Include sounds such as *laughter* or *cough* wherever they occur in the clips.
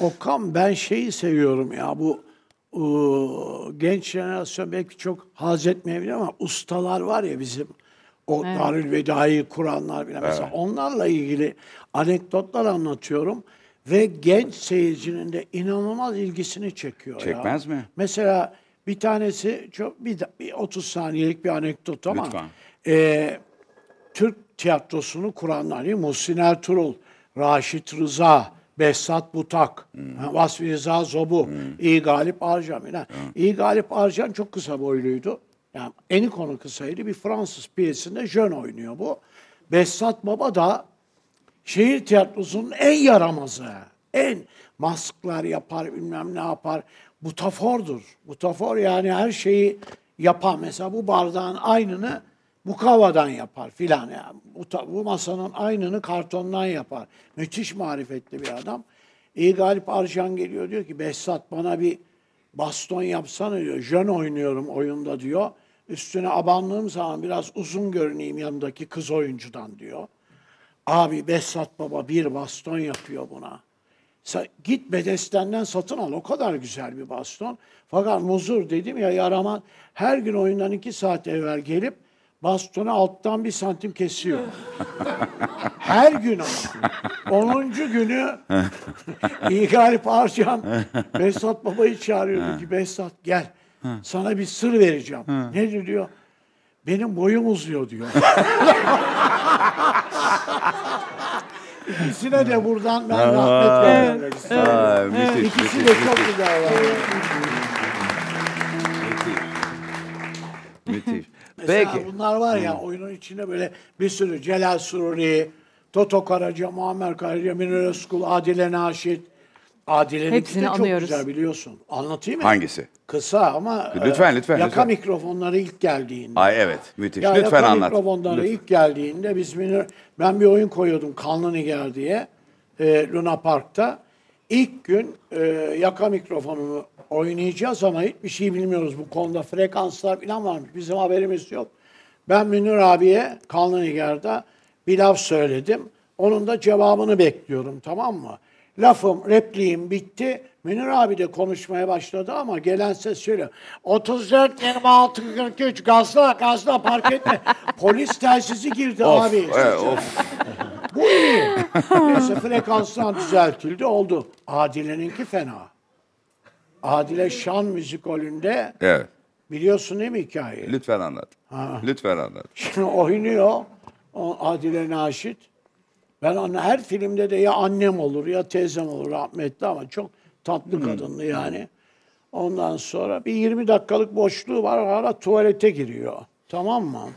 Okan ben şeyi seviyorum ya bu o, ıı, genç jenerasyon belki çok haz etmeyebilir ama ustalar var ya bizim o evet. Darül Veda'yı kuranlar bile. Evet. Mesela onlarla ilgili anekdotlar anlatıyorum ve genç seyircinin de inanılmaz ilgisini çekiyor Çekmez ya. mi? Mesela bir tanesi çok bir, bir 30 saniyelik bir anekdot ama E, Türk tiyatrosunu kuranlar değil Muhsin Ertuğrul, Raşit Rıza, Behzat Butak, hmm. Vasfi Rıza Zobu, hmm. İyi Galip Arjan hmm. İyi Galip Arcan çok kısa boyluydu. Yani eni konu kısaydı. Bir Fransız piyesinde jön oynuyor bu. Behzat Baba da şehir tiyatrosunun en yaramazı. En masklar yapar, bilmem ne yapar. Butafordur. Butafor yani her şeyi yapan. Mesela bu bardağın aynını bu kavadan yapar filan. Yani bu, bu masanın aynını kartondan yapar. Müthiş marifetli bir adam. İyi Galip Arjan geliyor diyor ki Behzat bana bir baston yapsana diyor. Jön oynuyorum oyunda diyor. Üstüne abanlığım zaman biraz uzun görüneyim yanındaki kız oyuncudan diyor. Abi Behzat Baba bir baston yapıyor buna. Sa git Bedesten'den satın al o kadar güzel bir baston. Fakat muzur dedim ya yaraman her gün oyundan iki saat evvel gelip bastonu alttan bir santim kesiyor. Her gün ama. Onuncu günü iyi galip Arcan Behzat Baba'yı çağırıyordu ki Behzat gel sana bir sır vereceğim. ne diyor? Benim boyum uzuyor diyor. İkisine de buradan ben rahmet vermek istiyorum. İkisi de çok güzel. Müthiş. Müthiş. Mesela Peki. bunlar var ya oyunun içinde böyle bir sürü Celal Sururi, Toto Karaca, Muammer Karaca, Münir Özkul, Adile Naşit. Adile'ninki de Hepsini çok anıyoruz. güzel biliyorsun. Anlatayım mı? Hangisi? Kısa ama e, Lütfen, lütfen, yaka lütfen. mikrofonları ilk geldiğinde. Ay evet müthiş. Ya Lütfen yaka anlat. mikrofonları Lütfen. ilk geldiğinde biz Münir, ben bir oyun koyuyordum Kanlı Nigar diye e, Luna Park'ta. İlk gün e, yaka mikrofonumu oynayacağız ama hiçbir şey bilmiyoruz bu konuda. Frekanslar falan varmış. Bizim haberimiz yok. Ben Münir abiye Kanlı Kanlınigar'da bir laf söyledim. Onun da cevabını bekliyorum tamam mı? Lafım, repliğim bitti. Münir abi de konuşmaya başladı ama gelen ses şöyle. 34, 26, 43 gazla gazla park etme. *laughs* Polis telsizi girdi of, abi. E, of. Bu iyi. *laughs* Neyse frekanstan düzeltildi oldu. Adile'ninki fena. Adile Şan müzikolünde Evet. biliyorsun değil mi hikayeyi? Lütfen anlat. Ha. Lütfen anlat. *laughs* Şimdi oynuyor o Adile Naşit. Ben anne her filmde de ya annem olur ya teyzem olur rahmetli ama çok tatlı hmm. kadındı yani. Ondan sonra bir 20 dakikalık boşluğu var. O ara tuvalete giriyor. Tamam mı?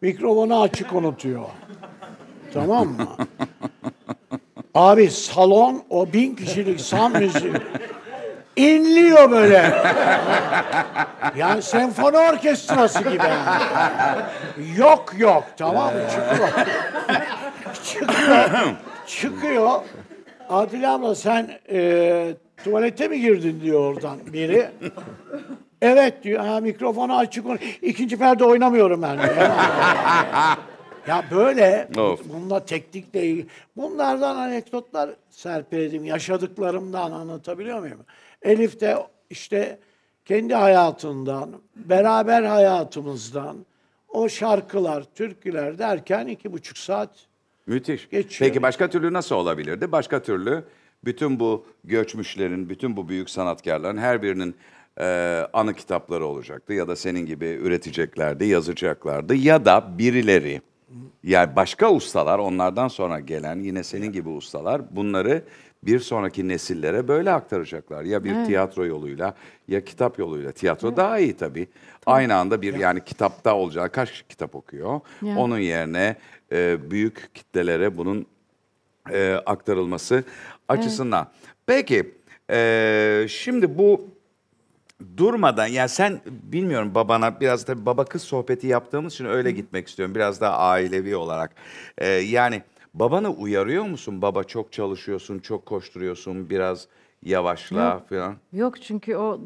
Mikrofonu açık unutuyor. Tamam mı? Abi salon o bin kişilik sam müziği inliyor böyle. yani senfoni orkestrası gibi. Yok yok tamam mı? Çıkıyor. çıkıyor. Çıkıyor. Adile abla sen e, tuvalete mi girdin diyor oradan biri. Evet diyor. Ha, mikrofonu açık. İkinci perde oynamıyorum ben. Diyor. Ya böyle of. bununla teknikle ilgili. Bunlardan anekdotlar serpeledim. Yaşadıklarımdan anlatabiliyor muyum? Elif de işte kendi hayatından, beraber hayatımızdan o şarkılar, türküler derken iki buçuk saat Müthiş. geçiyor. Peki başka türlü nasıl olabilirdi? Başka türlü bütün bu göçmüşlerin, bütün bu büyük sanatkarların her birinin e, anı kitapları olacaktı. Ya da senin gibi üreteceklerdi, yazacaklardı. Ya da birileri yani başka ustalar onlardan sonra gelen yine senin gibi ustalar bunları bir sonraki nesillere böyle aktaracaklar. Ya bir evet. tiyatro yoluyla ya kitap yoluyla. Tiyatro evet. daha iyi tabii. Tamam. Aynı anda bir yani kitapta olacağı kaç kitap okuyor. Yani. Onun yerine e, büyük kitlelere bunun e, aktarılması açısından. Evet. Peki e, şimdi bu durmadan yani sen bilmiyorum babana biraz da baba kız sohbeti yaptığımız için öyle gitmek istiyorum biraz daha ailevi olarak. Ee, yani babanı uyarıyor musun? Baba çok çalışıyorsun, çok koşturuyorsun, biraz yavaşla Yok. falan. Yok çünkü o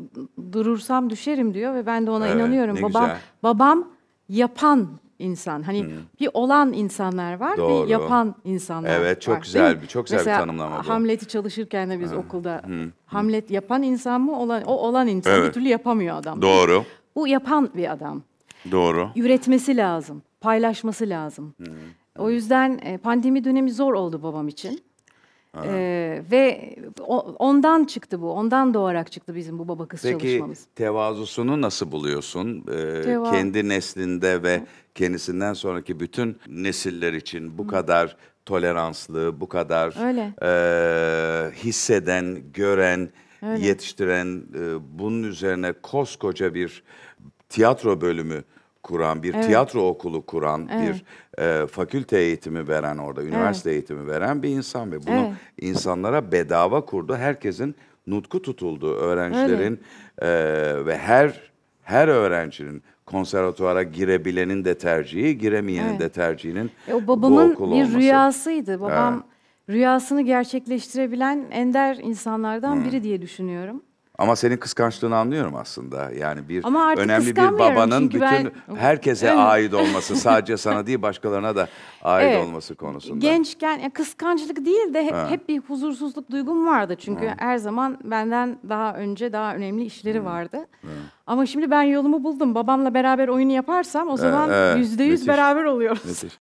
durursam düşerim diyor ve ben de ona Evet, inanıyorum. ne Babam güzel. babam yapan insan. Hani hmm. bir olan insanlar var, Doğru. bir yapan insanlar evet, var. Evet, çok güzel bir çok güzel Mesela, bir tanımlama bu. Hamlet'i çalışırken de biz hmm. okulda hmm. Hamlet yapan insan mı olan o olan insan evet. bir türlü yapamıyor adam. Doğru. Bu yapan bir adam. Doğru. Üretmesi lazım, paylaşması lazım. Hmm. O yüzden e, pandemi dönemi zor oldu babam için. Ee, ve o, ondan çıktı bu. Ondan doğarak çıktı bizim bu baba kız Peki, çalışmamız. Peki tevazusunu nasıl buluyorsun? Ee, Teva... Kendi neslinde ve kendisinden sonraki bütün nesiller için bu Hı. kadar toleranslı, bu kadar Öyle. E, hisseden, gören, Öyle. yetiştiren, e, bunun üzerine koskoca bir tiyatro bölümü kuran, bir evet. tiyatro okulu kuran, evet. bir e, fakülte eğitimi veren orada, üniversite evet. eğitimi veren bir insan ve bunu evet. insanlara bedava kurdu. Herkesin nutku tutuldu öğrencilerin e, ve her her öğrencinin konservatuara girebilenin de tercihi, giremeyenin evet. de tercihinin e, o babamın bu okul bir olması. rüyasıydı. Babam evet. rüyasını gerçekleştirebilen ender insanlardan hmm. biri diye düşünüyorum. Ama senin kıskançlığını anlıyorum aslında. Yani bir Ama artık önemli bir babanın bütün ben... herkese ait olması, *laughs* sadece sana değil başkalarına da ait evet. olması konusunda. Gençken ya kıskançlık değil de hep, hep bir huzursuzluk duygum vardı. Çünkü ha. her zaman benden daha önce daha önemli işleri ha. vardı. Ha. Ama şimdi ben yolumu buldum. Babamla beraber oyunu yaparsam o zaman yüzde yüz beraber oluyoruz. Müthiş.